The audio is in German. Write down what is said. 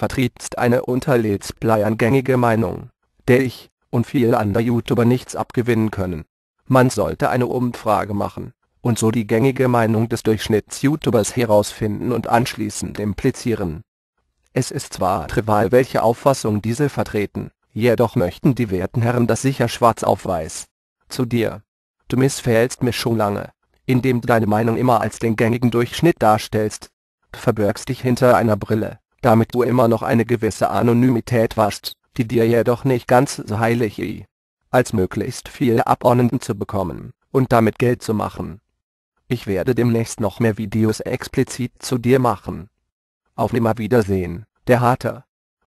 vertrittst eine unter Let's Playern gängige Meinung, der ich und viele andere YouTuber nichts abgewinnen können. Man sollte eine Umfrage machen und so die gängige Meinung des Durchschnitts-YouTubers herausfinden und anschließend implizieren. Es ist zwar trivial, welche Auffassung diese vertreten, jedoch möchten die werten Herren das sicher schwarz auf weiß. Zu dir. Du missfällst mir schon lange, indem du deine Meinung immer als den gängigen Durchschnitt darstellst. Du verbirgst dich hinter einer Brille, damit du immer noch eine gewisse Anonymität warst, die dir jedoch nicht ganz so heilig ist, als möglichst viele Abonnenten zu bekommen und damit Geld zu machen. Ich werde demnächst noch mehr Videos explizit zu dir machen. Auf immer Wiedersehen, der Harter.